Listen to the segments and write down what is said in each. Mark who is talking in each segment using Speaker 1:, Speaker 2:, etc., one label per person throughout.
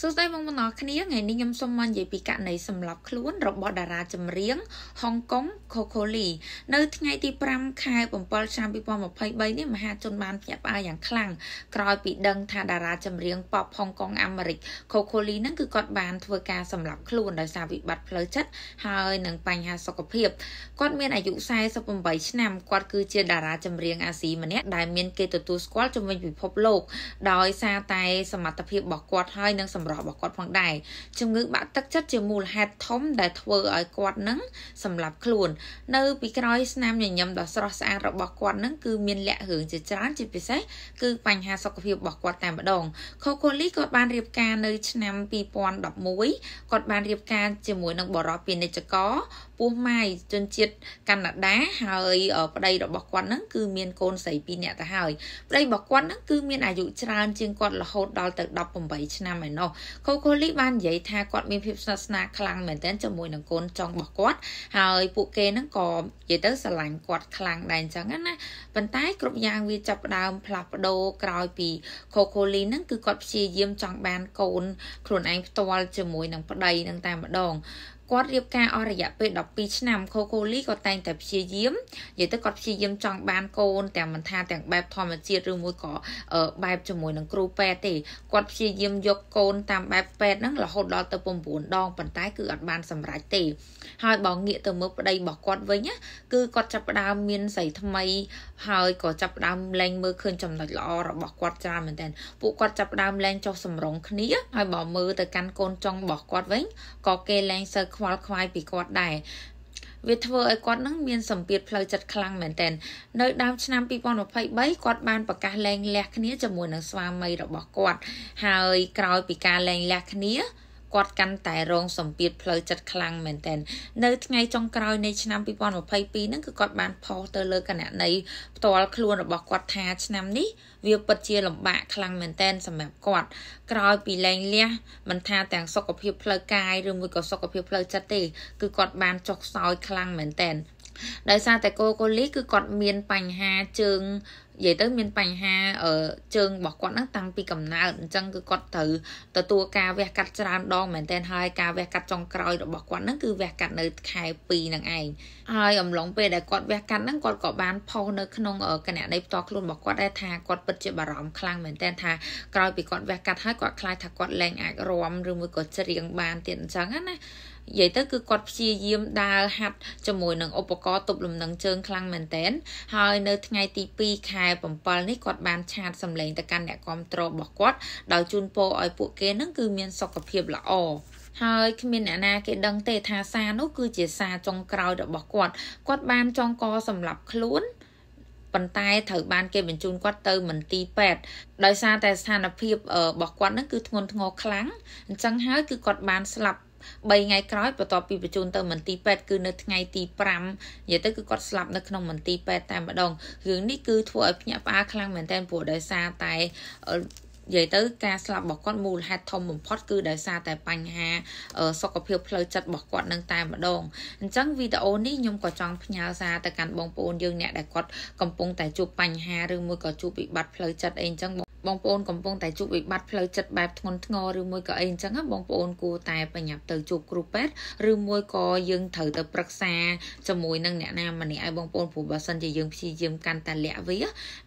Speaker 1: សួស្តីបងប្អូនអរគ្នាថ្ងៃនេះខ្ញុំសូមមកនិយាយពីករណីសម្លាប់ខ្លួនរបស់តារាចម្រៀងហុងកុង Coco Lee នៅថ្ងៃទី5ខែ7ឆ្នាំ2023នេះមហាជនបានភ្ញាក់ផ្អើលយ៉ាងខ្លាំងក្រោយពីដឹងថាតារាចម្រៀង Pop ហុងកុងអាមេរិក Coco Lee នឹងគឺគាត់បានធ្វើការសម្លាប់ខ្លួនដោយសារវិបត្តិផ្លូវចិត្តហើយនិងបញ្ហាសុខភាពគាត់មានអាយុ48ឆ្នាំគាត់គឺជាតារាចម្រៀងអាស៊ីម្នាក់ដែលមានគេទទួលស្គាល់ជុំវិញពិភពលោកដោយសារតែសមត្ថភាពរបស់គាត់ហើយនិងសម្សម្រស់របស់គាត់ផងដែរជំងឺបាក់ទឹកចិត្តជាមូលហេតុធំដែលធ្វើឲ្យគាត់នឹងសម្លាប់ខ្លួននៅ ពីក្រោយស្នាមញញឹមដ៏ស្រស់ស្អាតរបស់គាត់នឹងគឺមានលក្ខរឿងជាច្រើនជាពិសេសគឺបញ្ហាសុខភាពរបស់គាត់តែម្ដង Coco Lee គាត់បានរៀបការនៅឆ្នាំ2011គាត់បានរៀបការជាមួយនឹងបរិបពាណិជ្ជករពោះម៉ាយជនជាតិកាណាដាហើយប្តីរបស់គាត់ហ្នឹងគឺមានកូនស្រី2នាក់ទៅហើយប្តីរបស់គាត់ហ្នឹងគឺមានអាយុច្រើនជាងគាត់រហូតដល់ទៅ18ឆ្នាំឯណោះកូកូលីបាននិយាយថាគាត់មានភាពស្និទ្ធស្នាលខ្លាំងមែនទែនជាមួយនឹងកូនចុងរបស់គាត់ហើយពួកគេហ្នឹងក៏និយាយទៅស្រឡាញ់គាត់ខ្លាំងដែរអញ្ចឹងណាប៉ុន្តែគ្រប់យ៉ាងវាចាប់ផ្ដើមផ្លាស់ប្ដូរក្រោយពីកូកូលីហ្នឹងគឺគាត់ព្យាយាមចង់បានកូនខ្លួនឯងផ្ទាល់ជាមួយនឹងប្តីនឹងតែម្ដងគាត់រៀបការអស់រយៈពេល12ឆ្នាំខូកូលីក៏តែងតែព្យាយាមនិយាយទៅគាត់ព្យាយាមចង់បានកូនទាំងមិនថាទាំងបែបធម្មជាតិឬមួយក៏បែបជាមួយនឹងគ្រូពេទ្យទេគាត់ព្យាយាមយកកូនតាមបែបពេទ្យហ្នឹងរហូតដល់ទៅ9ដងប៉ុន្តែ គឺអត់បានសម្រេចទេហើយបើងាកទៅមើលប្តីរបស់គាត់វិញណាគឺគាត់ចាប់ផ្ដើមមានស្រីថ្មី ហើយក៏ចាប់ផ្ដើមលែងមើលឃើញចំណុចល្អរបស់គាត់ច្រើនមែនតើពួកគាត់ចាប់ផ្ដើមលែងចុះសម្រងគ្នា ហើយបើមើលទៅកាន់កូនចុងរបស់គាត់វិញក៏គេលែងសូវខ្វល់ខ្វាយពីគាត់ដែរវាធ្វើឲ្យគាត់នឹងមានសម្ពាធផ្លូវចិត្តខ្លាំងមែនទែននៅដើមឆ្នាំ2023គាត់បានប្រកាសលែងលះគ្នាជាមួយនឹងស្វាមីរបស់គាត់ ហើយក្រោយពីការលែងលះគ្នាគាត់កាន់តែរងសម្ពាធផ្លូវចិត្តខ្លាំងមែនទែននៅថ្ងៃចុងក្រោយនៃឆ្នាំ2022ហ្នឹងគឺគាត់បានផុសទៅលើគណនីផ្ទាល់ខ្លួនរបស់គាត់ថាឆ្នាំនេះវាពិតជាលំបាកខ្លាំងមែនទែនសម្រាប់គាត់ក្រោយពីលែងលះមិនថាទាំងសុខភាពផ្លូវកាយឬមួយក៏សុខភាពផ្លូវចិត្តទេគឺគាត់បានចុះខ្សោយខ្លាំងមែនទែនដោយសារតែកូកូលីគឺគាត់មានបញ្ហាជើងនិយាយទៅមានបញ្ហាជើងរបស់គាត់ហ្នឹងតាំងពីកំណើតអញ្ចឹងគឺគាត់ត្រូវទទួលការវះកាត់ច្រើនដង មែនទែនហើយការវះកាត់ចុងក្រោយរបស់គាត់ហ្នឹងគឺវះកាត់នៅខែ2ហ្នឹងឯងហើយអំឡុងពេលដែលគាត់វះកាត់ហ្នឹងគាត់ក៏បានផុសនៅក្នុងគណនីផ្ទាល់ខ្លួនរបស់គាត់ដែរថាគាត់ពិតជាបារម្ភខ្លាំងមែនទែនថាក្រោយពីគាត់វះកាត់ហើយគាត់ខ្លាចថាគាត់លែងអាចរំឬមួយក៏ច្រៀងបានទៀតអញ្ចឹងណានិយាយទៅគឺគាត់ព្យាយាមដើរហាត់ជាមួយនឹងឧបករណ៍ទប់លំនឹង ជើងខ្លាំងមែនតែនហើយនៅថ្ងៃទី2ខែ7នេះគាត់បានឆាតសម្លេងទៅកាន់អ្នកគ្រប់គ្រងរបស់គាត់ដោយជូនពរឲ្យពួកគេនឹងគឺមានសុខភាពល្អហើយគ្មានអ្នកណាគេដឹងទេ ថាសានោះគឺជាសាចុងក្រោយរបស់គាត់គាត់បានចងកសម្រាប់ខ្លួន ប៉ុន្តែត្រូវបាន គេបញ្ជូនគាត់ទៅមន្ទីរពេទ្យដោយសារតែស្ថានភាពរបស់គាត់នឹងគឺធ្ងន់ធ្ងរខ្លាំងអញ្ចឹងហើយគឺគាត់បានស្លាប់3ថ្ងៃក្រោយបន្ទាប់ពីបញ្ជូនទៅមន្ទីរពេទ្យគឺនៅថ្ងៃទី5និយាយទៅគឺគាត់ស្លាប់នៅក្នុងមន្ទីរពេទ្យតែម្ដងរឿងនេះគឺធ្វើឲ្យភ្ញាក់ផ្អើលខ្លាំងមែនទែនព្រោះដោយសារតែនិយាយទៅការស្លាប់របស់គាត់មូលហេតុធំបំផុតគឺដោយសារតែបញ្ហាសុខភាពផ្លូវចិត្តរបស់គាត់នឹងតែម្ដងអញ្ចឹងវីដេអូនេះខ្ញុំក៏ចង់ផ្ញើសារទៅកាន់បងប្អូនយើងអ្នកដែលគាត់កំពុងតែជួបបញ្ហាឬមួយក៏ជួបវិបត្តិផ្លូវចិត្តអីអញ្ចឹងបងប្អូនកំពុងតែជួបវិបត្តិផ្លូវចិត្តបែបធ្ងន់ធ្ងរឬមួយក៏អីអញ្ចឹងបងប្អូនគួរតែប្រញាប់ទៅជួបគ្រូពេទ្យឬមួយក៏យើងត្រូវទៅប្រឹក្សាជាមួយនឹងអ្នកណាម្នាក់ឲ្យបងប្អូនព្រោះបើសិនជាយើងព្យាយាមកាន់តែលាក់វា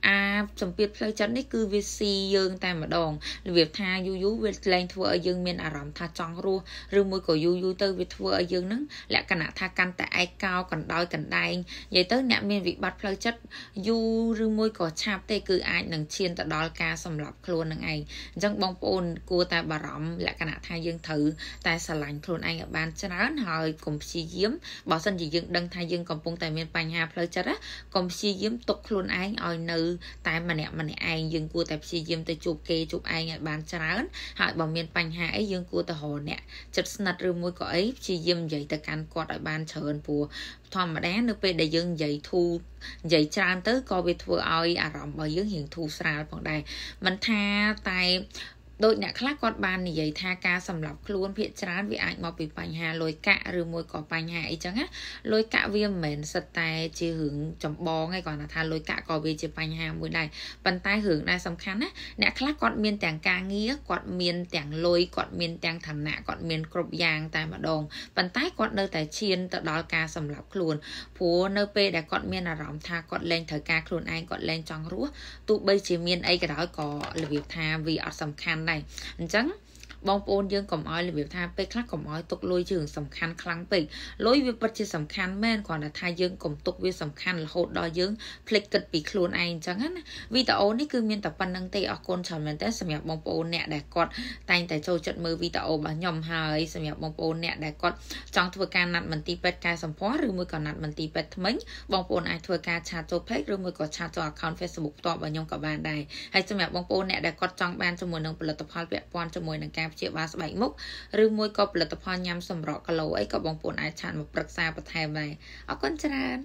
Speaker 1: អាសម្ពាធផ្លូវចិត្តនេះគឺវាស៊ីយើងតែម្ដងរបៀបថាយូរយូរវាលែងធ្វើឲ្យយើងមានអារម្មណ៍ថាចង់រស់ឬមួយក៏យូរយូរទៅវាធ្វើឲ្យយើងនឹង លក្ខណៈថាកាន់តែឯកោកណ្ដោយកណ្ដែងនិយាយទៅអ្នកមានវិបត្តិផ្លូវចិត្តយូរឬមួយក៏ឆាប់ទេគឺអាចនឹងឈានទៅដល់ការសសម្រាប់ខ្លួននឹងឯងអញ្ចឹងបងប្អូនគួរតែបារម្ភលក្ខណៈថាយើងត្រូវតែស្រឡាញ់ខ្លួនឯងឲ្យបានច្រើនហើយកុំព្យាយាមបើសិនជាយើងដឹងថាយើងកំពុងតែមានបញ្ហាផ្លូវចិត្តណាកុំព្យាយាមទុកខ្លួនឯងឲ្យនៅតែម្នាក់ម្នាក់ឯងយើងគួរតែព្យាយាមទៅជួបគេជួបឯងឲ្យបានច្រើនហើយបើមាន បញ្ហាអីយើងគួរទៅរកអ្នកចិត្តស្និទ្ធឬមួយក៏អីព្យាយាមនិយាយទៅកាន់គាត់ឲ្យបានច្រើនព្រោះធម្មតានៅពេលដែលយើងនិយាយធូរនិយាយច្រើនទៅក៏វាធ្វើឲ្យអារម្មណ៍របស់យើងរៀងធូរស្រាលផងដែរមិនថាតែដោយអ្នកខ្លះគាត់បាននិយាយថាការសម្លាប់ខ្លួនភាកច្រើនវាអាចមកពីបញ្ហាលុយកាក់ឬមួយក៏បញ្ហាអីចឹងណាលុយកាក់វាមិនមែនសិតតែជារឿងចម្បងឯងគាត់ថាលុយកាក់ក៏វាជាបញ្ហាមួយដែរប៉ុន្តែរឿងដែលសំខាន់ណាអ្នកខ្លះគាត់មានទាំងការងារគាត់មាន ទាំងលុយគាត់មានទាំងឋានៈគាត់មានគ្រប់យ៉ាងតែម្ដងប៉ុន្តែគាត់នៅតែឈានទៅដល់ការសម្លាប់ខ្លួនព្រោះនៅពេលដែលគាត់មានអារម្មណ៍ថាគាត់លែងត្រូវការខ្លួនឯងគាត់លែងចង់រស់ទោះបីជាមានអីក៏ដោយក៏របៀបថាវាអត់សំខាន់ này អញ្ចឹងបងប្អូនយើងកុំឲ្យរបៀបថាពេលខ្លះកុំឲ្យទុកលុយជើងសំខាន់ខ្លាំងពេកលុយវាពិតជាសំខាន់មែនគ្រាន់តែថាយើងកុំទុកវាសំខាន់រហូតដល់យើងភ្លេចគិតពីខ្លួនឯងអញ្ចឹងណាវីដេអូនេះគឺមានតែប៉ុណ្្នឹងទេអរគុណច្រើនមែនតើសម្រាប់បងប្អូនអ្នកដែលគាត់តែងតែចូលចិត្តមើលវីដេអូរបស់ខ្ញុំហើយសម្រាប់បងប្អូនអ្នកដែលគាត់ចង់ធ្វើការណាត់មន្ទីរពេទ្យកែសម្ផស្សឬមួយក៏ណាត់មន្ទីរពេទ្យថ្មីបងប្អូនអាចធ្វើការឆាតចូល page ឬមួយក៏ឆាតចូល account Facebook ផ្ទាល់របស់ខ្ញុំក៏បានដែរហើយសម្រាប់បងប្អូនអ្នកដែលគាត់ចង់បានជាមួយនឹងផលិតផលពាក់ព័ន្ធជាមួយនឹងការព្យាបាលស្បែកមុខឬមួយក៏ផលិតផលញ៉ាំសម្រក់គីឡូអីក៏បងប្អូនអាចឆានមកប្រឹក្សាបន្ថែមដែរអរគុណច្រើន